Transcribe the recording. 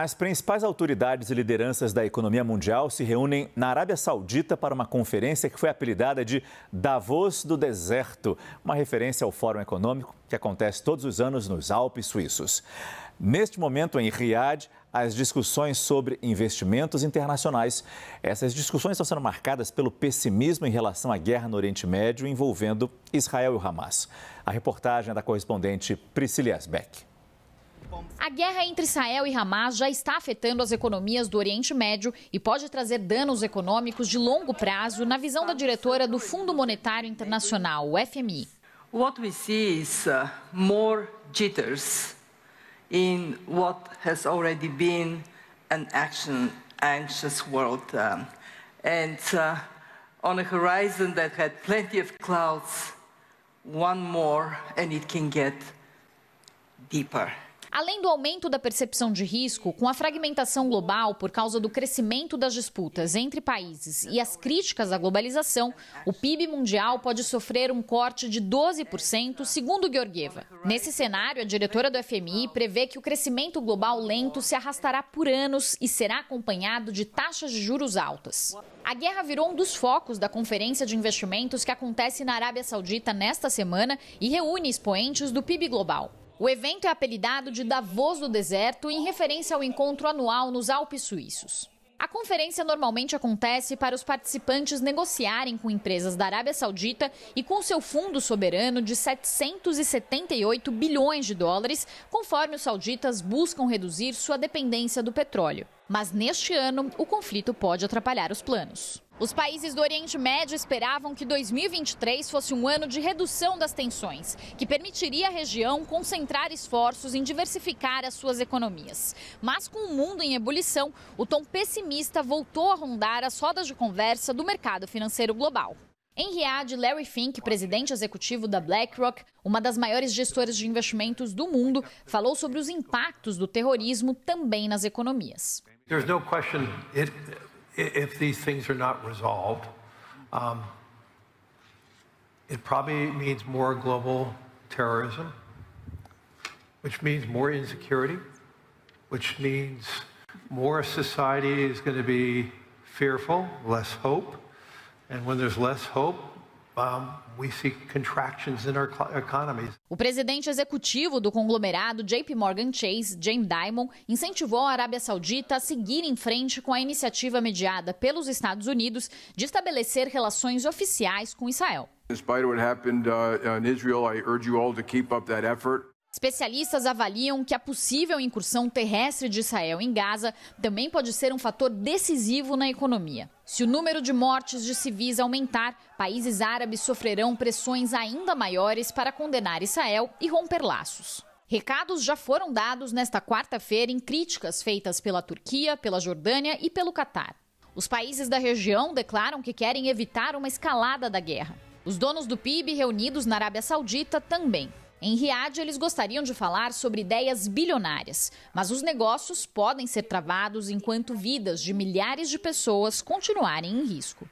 As principais autoridades e lideranças da economia mundial se reúnem na Arábia Saudita para uma conferência que foi apelidada de Davos do Deserto, uma referência ao Fórum Econômico que acontece todos os anos nos Alpes suíços. Neste momento, em Riad, as discussões sobre investimentos internacionais. Essas discussões estão sendo marcadas pelo pessimismo em relação à guerra no Oriente Médio envolvendo Israel e o Hamas. A reportagem é da correspondente Priscila Asbeck. A guerra entre Israel e Hamas já está afetando as economias do Oriente Médio e pode trazer danos econômicos de longo prazo, na visão da diretora do Fundo Monetário Internacional, o FMI. What we see is uh, more jitters in what has already been an action anxious world and uh, on a horizon that had plenty of clouds, one more and it can get deeper. Além do aumento da percepção de risco, com a fragmentação global por causa do crescimento das disputas entre países e as críticas à globalização, o PIB mundial pode sofrer um corte de 12%, segundo Georgieva. Nesse cenário, a diretora do FMI prevê que o crescimento global lento se arrastará por anos e será acompanhado de taxas de juros altas. A guerra virou um dos focos da Conferência de Investimentos que acontece na Arábia Saudita nesta semana e reúne expoentes do PIB global. O evento é apelidado de Davos do Deserto em referência ao encontro anual nos Alpes Suíços. A conferência normalmente acontece para os participantes negociarem com empresas da Arábia Saudita e com seu fundo soberano de 778 bilhões de dólares, conforme os sauditas buscam reduzir sua dependência do petróleo mas neste ano o conflito pode atrapalhar os planos. Os países do Oriente Médio esperavam que 2023 fosse um ano de redução das tensões, que permitiria à região concentrar esforços em diversificar as suas economias. Mas com o mundo em ebulição, o tom pessimista voltou a rondar as rodas de conversa do mercado financeiro global. Em Riad, Larry Fink, presidente executivo da BlackRock, uma das maiores gestoras de investimentos do mundo, falou sobre os impactos do terrorismo também nas economias. There's no question it, if these things are not resolved, um, it probably means more global terrorism, which means more insecurity, which means more society is going to be fearful, less hope. O presidente executivo do conglomerado JP Morgan Chase, James Dimon, incentivou a Arábia Saudita a seguir em frente com a iniciativa mediada pelos Estados Unidos de estabelecer relações oficiais com Israel. Despite Israel, Especialistas avaliam que a possível incursão terrestre de Israel em Gaza também pode ser um fator decisivo na economia. Se o número de mortes de civis aumentar, países árabes sofrerão pressões ainda maiores para condenar Israel e romper laços. Recados já foram dados nesta quarta-feira em críticas feitas pela Turquia, pela Jordânia e pelo Catar. Os países da região declaram que querem evitar uma escalada da guerra. Os donos do PIB reunidos na Arábia Saudita também. Em Riad, eles gostariam de falar sobre ideias bilionárias, mas os negócios podem ser travados enquanto vidas de milhares de pessoas continuarem em risco.